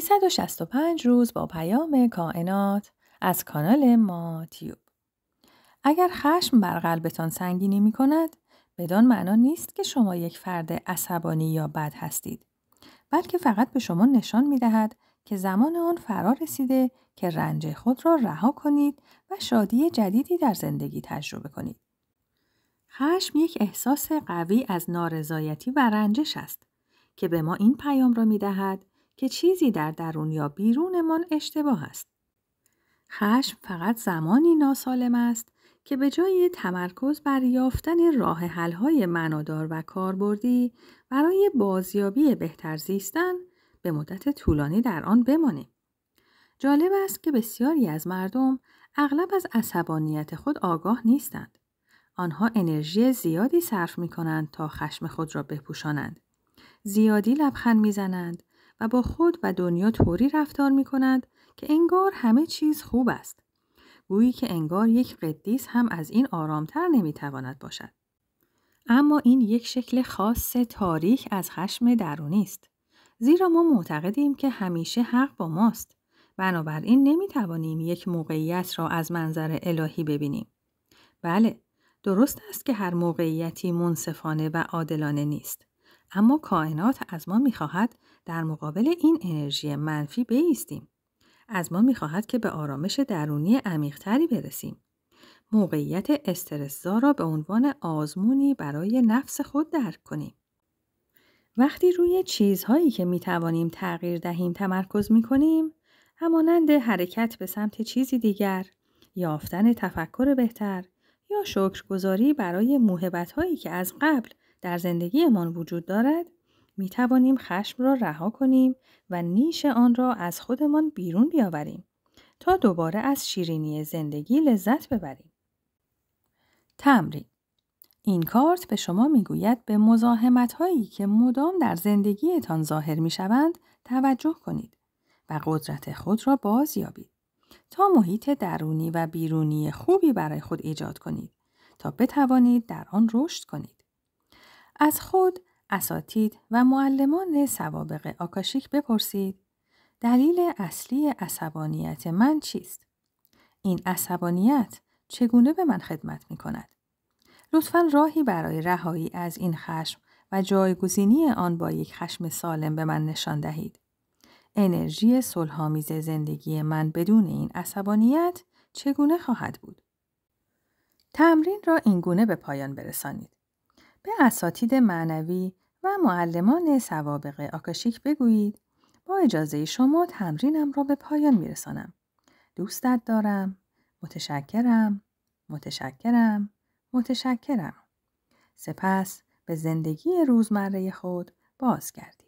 365 روز با پیام کائنات از کانال ما تیوب اگر خشم بر قلبتان سنگینی می کند بدان معنا نیست که شما یک فرد عصبانی یا بد هستید بلکه فقط به شما نشان می دهد که زمان آن فرا رسیده که رنج خود را رها کنید و شادی جدیدی در زندگی تجربه کنید. خشم یک احساس قوی از نارضایتی و رنجش است که به ما این پیام را می دهد که چیزی در درون یا بیرونمان اشتباه است. خشم فقط زمانی ناسالم است که به جای تمرکز بر یافتن راه حل‌های منادار و کاربردی برای بازیابی بهتر زیستن به مدت طولانی در آن بمانیم. جالب است که بسیاری از مردم اغلب از عصبانیت خود آگاه نیستند. آنها انرژی زیادی صرف می کنند تا خشم خود را بپوشانند. زیادی لبخند میزنند، و با خود و دنیا طوری رفتار می کند که انگار همه چیز خوب است. گویی که انگار یک قدیس هم از این آرامتر تواند باشد. اما این یک شکل خاص تاریخ از خشم درونی است. زیرا ما معتقدیم که همیشه حق با ماست. بنابراین نمی توانیم یک موقعیت را از منظر الهی ببینیم. بله، درست است که هر موقعیتی منصفانه و عادلانه نیست. اما کائنات از ما میخواهد در مقابل این انرژی منفی بیستیم. از ما میخواهد که به آرامش درونی عمیقتری برسیم. موقعیت استرسزا را به عنوان آزمونی برای نفس خود درک کنیم. وقتی روی چیزهایی که می توانیم تغییر دهیم تمرکز می کنیم، همانند حرکت به سمت چیزی دیگر، یافتن تفکر بهتر یا شکرگزاری برای موهبت هایی که از قبل در زندگیمان وجود دارد می توانیم خشم را رها کنیم و نیش آن را از خودمان بیرون بیاوریم تا دوباره از شیرینی زندگی لذت ببریم. تمرین این کارت به شما می گوید به مزاحمت هایی که مدام در زندگیتان ظاهر می شوند توجه کنید و قدرت خود را باز یابید تا محیط درونی و بیرونی خوبی برای خود ایجاد کنید تا بتوانید در آن رشد کنید. از خود اساتید و معلمان سوابق آکاشیک بپرسید دلیل اصلی عصبانیت من چیست؟ این عصبانیت چگونه به من خدمت می کند؟ لطفا راهی برای رهایی از این خشم و جایگزینی آن با یک خشم سالم به من نشان دهید. انرژی صلحآمیز زندگی من بدون این عصبانیت چگونه خواهد بود؟ تمرین را اینگونه به پایان برسانید. به اساتید معنوی و معلمان سوابق آکاشیک بگویید با اجازه شما تمرینم را به پایان میرسانم. دوستت دارم، متشکرم، متشکرم، متشکرم. سپس به زندگی روزمره خود بازگردید.